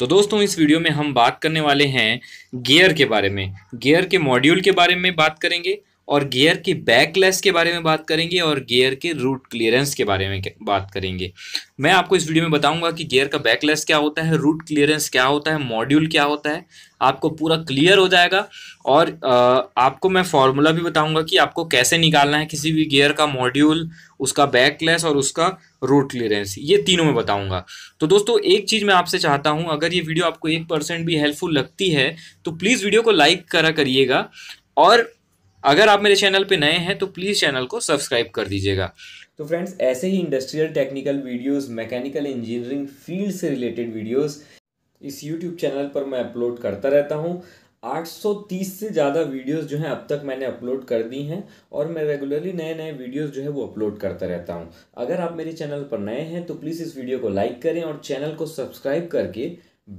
तो दोस्तों इस वीडियो में हम बात करने वाले हैं गियर के बारे में गियर के मॉड्यूल के बारे में बात करेंगे और गियर के बैकलेस के बारे में बात करेंगे और गियर के रूट क्लियरेंस के बारे में बात करेंगे मैं आपको इस वीडियो में बताऊंगा कि गियर का बैकलेस क्या होता है रूट क्लियरेंस क्या होता है मॉड्यूल क्या होता है आपको पूरा क्लियर हो जाएगा और आपको मैं फॉर्मूला भी बताऊंगा कि आपको कैसे निकालना है किसी भी गियर का मॉड्यूल उसका बैकलेस और उसका रूट क्लियरेंस ये तीनों में बताऊंगा तो दोस्तों एक चीज़ मैं आपसे चाहता हूँ अगर ये वीडियो आपको एक परसेंट भी हेल्पफुल लगती है तो प्लीज़ वीडियो को लाइक करा करिएगा और अगर आप मेरे चैनल पे नए हैं तो प्लीज़ चैनल को सब्सक्राइब कर दीजिएगा तो फ्रेंड्स ऐसे ही industrial technical videos mechanical engineering field से रिलेटेड वीडियोस इस यूट्यूब चैनल पर मैं अपलोड करता रहता हूँ 830 से ज़्यादा वीडियोस जो हैं अब तक मैंने अपलोड कर दी हैं और मैं रेगुलरली नए नए वीडियोस जो है वो अपलोड करता रहता हूं अगर आप मेरे चैनल पर नए हैं तो प्लीज़ इस वीडियो को लाइक करें और चैनल को सब्सक्राइब करके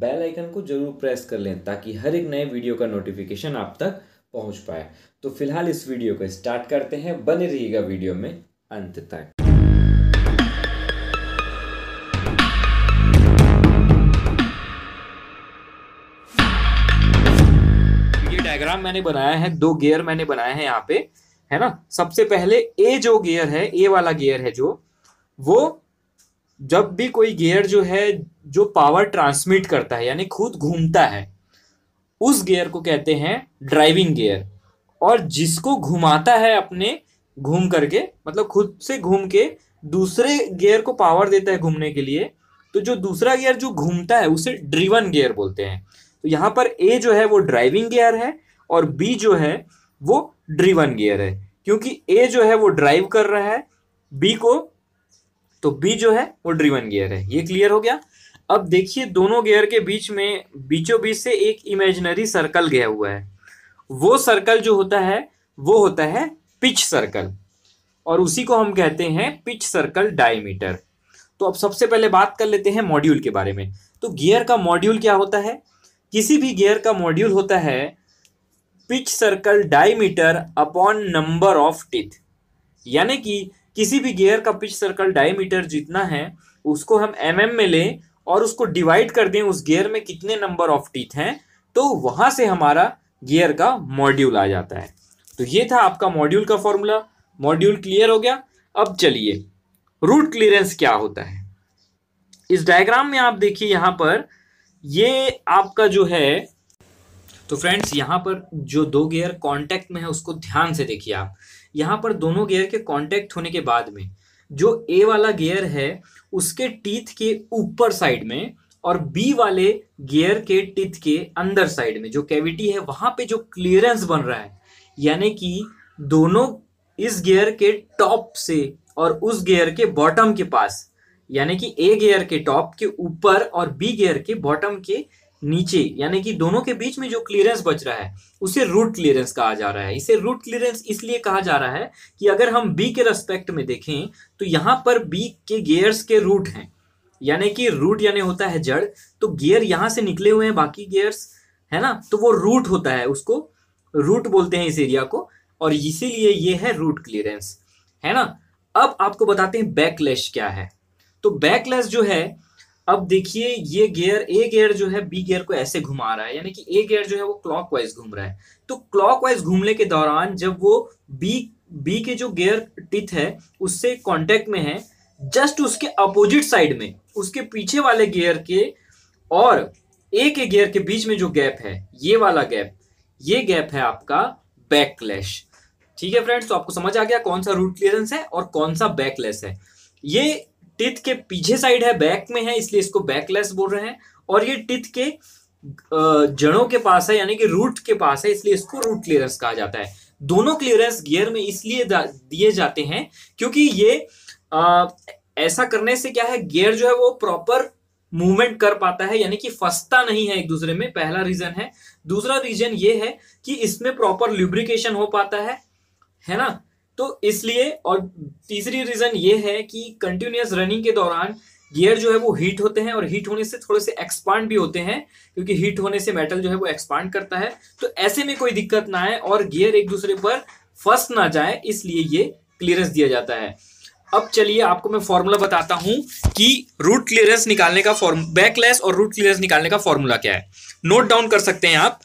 बेल आइकन को जरूर प्रेस कर लें ताकि हर एक नए वीडियो का नोटिफिकेशन आप तक पहुंच पाए तो फिलहाल इस वीडियो को स्टार्ट करते हैं बने रहिएगा वीडियो में अंत तक ये डायग्राम मैंने बनाया है दो गियर मैंने बनाए हैं यहाँ पे है ना सबसे पहले ए जो गियर है ए वाला गियर है जो वो जब भी कोई गियर जो है जो पावर ट्रांसमिट करता है यानी खुद घूमता है उस गियर को कहते हैं ड्राइविंग गियर और जिसको घुमाता है अपने घूम करके मतलब खुद से घूम के दूसरे गियर को पावर देता है घूमने के लिए तो जो दूसरा गियर जो घूमता है उसे ड्रीवन गियर बोलते हैं तो यहाँ पर ए जो है वो ड्राइविंग गियर है और बी जो है वो ड्रीवन गियर है क्योंकि ए जो है वो ड्राइव कर रहा है बी को तो बी जो है वो ड्रीवन गियर है ये क्लियर हो गया अब देखिए दोनों गेयर के बीच में बीचों बीच से एक इमेजिनरी सर्कल गया हुआ है वो सर्कल जो होता है वो होता है पिच सर्कल और उसी को हम कहते हैं पिच सर्कल डायमीटर तो अब सबसे पहले बात कर लेते हैं मॉड्यूल के बारे में तो गियर का मॉड्यूल क्या होता है किसी भी गियर का मॉड्यूल होता है pitch circle diameter upon number of teeth यानी कि किसी भी गियर का पिच सर्कल डायमीटर जितना है उसको हम एम mm में लें और उसको डिवाइड कर दें उस गियर में कितने नंबर ऑफ टीथ हैं तो वहां से हमारा गियर का मॉड्यूल आ जाता है तो ये था आपका मॉड्यूल का फॉर्मूला मॉड्यूल क्लियर हो गया अब चलिए रूट क्लियरेंस क्या होता है इस डायग्राम में आप देखिए यहां पर ये आपका जो है तो फ्रेंड्स यहां पर जो दो गियर कांटेक्ट में है उसको ध्यान से देखिए आप यहां पर दोनों गियर के कांटेक्ट होने के बाद में जो ए वाला गियर है उसके टीथ के ऊपर साइड में और बी वाले गियर के टीथ के अंदर साइड में जो कैविटी है वहां पे जो क्लियरेंस बन रहा है यानी कि दोनों इस गियर के टॉप से और उस गियर के बॉटम के पास यानी कि ए गियर के टॉप के ऊपर और बी गियर के बॉटम के नीचे यानी कि दोनों के बीच में जो क्लियरेंस बच रहा है उसे रूट क्लियरेंस कहा जा रहा है इसे रूट क्लियरेंस इसलिए कहा जा रहा है कि अगर हम बी के रेस्पेक्ट में देखें तो यहाँ पर बी के गेयर्स के रूट हैं यानी कि रूट यानी होता है जड़ तो गेयर यहाँ से निकले हुए हैं बाकी गेयर्स है ना तो वो रूट होता है उसको रूट बोलते हैं इस एरिया को और इसीलिए ये है रूट क्लियरेंस है ना अब आपको बताते हैं बैकलैश क्या है तो बैकलैश जो है अब देखिए ये गियर ए गियर जो है बी गियर को ऐसे घुमा रहा है यानी कि ए गियर जो है वो क्लॉकवाइज घूम रहा है तो क्लॉकवाइज घूमने के दौरान जब वो बी बी के जो गियर टिथ है उससे कांटेक्ट में है जस्ट उसके अपोजिट साइड में उसके पीछे वाले गियर के और ए के गियर के बीच में जो गैप है ये वाला गैप ये गैप है आपका बैकलैश ठीक है फ्रेंड्स तो आपको समझ आ गया कौन सा रूट क्लियरेंस है और कौन सा बैकलेस है ये टिथ के पीछे साइड है बैक में है इसलिए इसको बैकलेस बोल रहे हैं और ये टिथ के जड़ों के पास है यानी कि रूट के पास है इसलिए इसको रूट क्लियरेंस कहा जाता है दोनों क्लियरेंस गियर में इसलिए दिए जाते हैं क्योंकि ये आ, ऐसा करने से क्या है गियर जो है वो प्रॉपर मूवमेंट कर पाता है यानी कि फंसता नहीं है एक दूसरे में पहला रीजन है दूसरा रीजन ये है कि इसमें प्रॉपर ल्यूब्रिकेशन हो पाता है है ना तो इसलिए और तीसरी रीज़न ये है कि कंटिन्यूस रनिंग के दौरान गियर जो है वो हीट होते हैं और हीट होने से थोड़े से एक्सपांड भी होते हैं क्योंकि हीट होने से मेटल जो है वो एक्सपांड करता है तो ऐसे में कोई दिक्कत ना आए और गियर एक दूसरे पर फंस ना जाए इसलिए ये क्लियरेंस दिया जाता है अब चलिए आपको मैं फॉर्मूला बताता हूं कि रूट क्लियरेंस निकालने का फॉर्म बैकलेस और रूट क्लियरेंस निकालने का फॉर्मूला क्या है नोट डाउन कर सकते हैं आप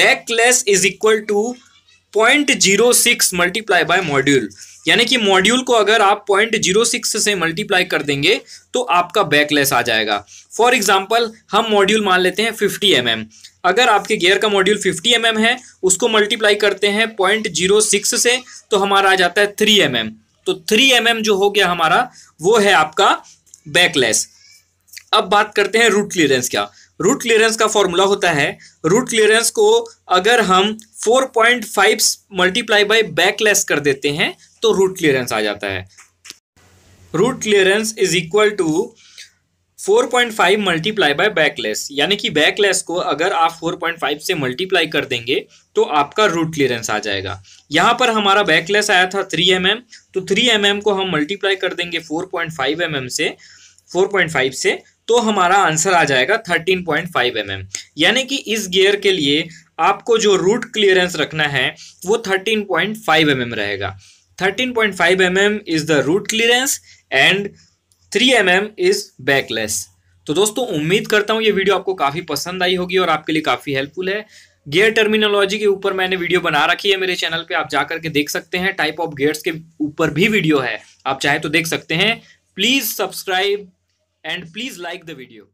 backlash is equal to point zero six multiply by module यानी कि मॉड्यूल को अगर आप पॉइंट जीरो सिक्स से मल्टीप्लाई कर देंगे तो आपका बैकलेस आ जाएगा फॉर एग्जाम्पल हम मॉड्यूल मान लेते हैं फिफ्टी एम mm. अगर आपके गियर का मॉड्यूल फिफ्टी एम mm है उसको मल्टीप्लाई करते हैं पॉइंट जीरो सिक्स से तो हमारा आ जाता है थ्री एम mm. तो थ्री एम जो हो गया हमारा वो है आपका बैकलेस अब बात करते हैं रूट क्लियरेंस क्या रूट क्लियरेंस का फॉर्मूला होता है रूट क्लियरेंस को अगर हम 4.5 पॉइंट मल्टीप्लाई बाई बैकलेस कर देते हैं तो रूट क्लियरेंस आ जाता है root clearance is equal to 4.5 point multiply by backlash यानी कि बैकलेस को अगर आप 4.5 से मल्टीप्लाई कर देंगे तो आपका रूट क्लियरेंस आ जाएगा यहाँ पर हमारा बैकलेस आया था 3 एम mm, तो 3 एम mm को हम मल्टीप्लाई कर देंगे 4.5 पॉइंट mm से 4.5 से तो हमारा आंसर आ जाएगा 13.5 पॉइंट mm. यानी कि इस गियर के लिए आपको जो रूट क्लियरेंस रखना है वो 13.5 पॉइंट mm रहेगा 13.5 point mm is the root clearance and 3 M is backlash तो दोस्तों उम्मीद करता हूँ ये वीडियो आपको काफ़ी पसंद आई होगी और आपके लिए काफ़ी हेल्पफुल है गियर टर्मिनोलॉजी के ऊपर मैंने वीडियो बना रखी है मेरे चैनल पे आप जा करके देख सकते हैं टाइप ऑफ गियर्स के ऊपर भी वीडियो है आप चाहे तो देख सकते हैं please subscribe and please like the video